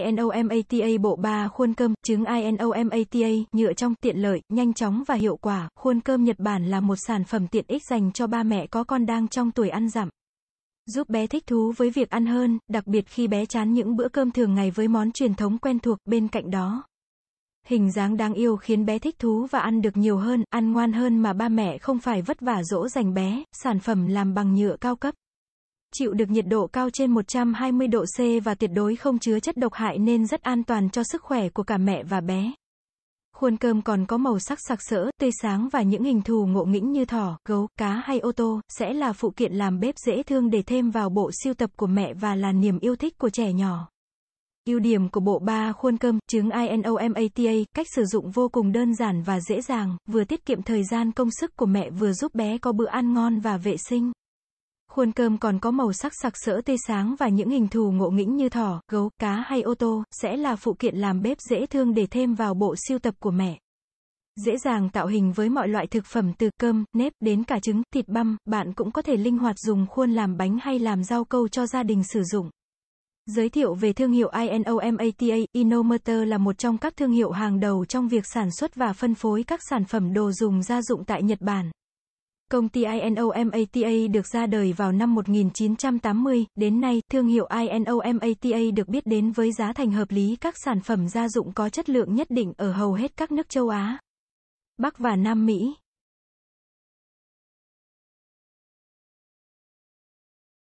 INOMATA bộ 3 khuôn cơm, trứng INOMATA, nhựa trong, tiện lợi, nhanh chóng và hiệu quả. Khuôn cơm Nhật Bản là một sản phẩm tiện ích dành cho ba mẹ có con đang trong tuổi ăn dặm. Giúp bé thích thú với việc ăn hơn, đặc biệt khi bé chán những bữa cơm thường ngày với món truyền thống quen thuộc bên cạnh đó. Hình dáng đáng yêu khiến bé thích thú và ăn được nhiều hơn, ăn ngoan hơn mà ba mẹ không phải vất vả dỗ dành bé, sản phẩm làm bằng nhựa cao cấp chịu được nhiệt độ cao trên 120 độ C và tuyệt đối không chứa chất độc hại nên rất an toàn cho sức khỏe của cả mẹ và bé. Khuôn cơm còn có màu sắc sặc sỡ, tươi sáng và những hình thù ngộ nghĩnh như thỏ, gấu, cá hay ô tô, sẽ là phụ kiện làm bếp dễ thương để thêm vào bộ siêu tập của mẹ và là niềm yêu thích của trẻ nhỏ. Ưu điểm của bộ ba khuôn cơm, trứng INOMATA, cách sử dụng vô cùng đơn giản và dễ dàng, vừa tiết kiệm thời gian công sức của mẹ vừa giúp bé có bữa ăn ngon và vệ sinh. Khuôn cơm còn có màu sắc sặc sỡ tươi sáng và những hình thù ngộ nghĩnh như thỏ, gấu, cá hay ô tô, sẽ là phụ kiện làm bếp dễ thương để thêm vào bộ siêu tập của mẹ. Dễ dàng tạo hình với mọi loại thực phẩm từ cơm, nếp đến cả trứng, thịt băm, bạn cũng có thể linh hoạt dùng khuôn làm bánh hay làm rau câu cho gia đình sử dụng. Giới thiệu về thương hiệu INOMATA, Inomater là một trong các thương hiệu hàng đầu trong việc sản xuất và phân phối các sản phẩm đồ dùng gia dụng tại Nhật Bản. Công ty INOMATA được ra đời vào năm 1980, đến nay, thương hiệu INOMATA được biết đến với giá thành hợp lý các sản phẩm gia dụng có chất lượng nhất định ở hầu hết các nước châu Á, Bắc và Nam Mỹ.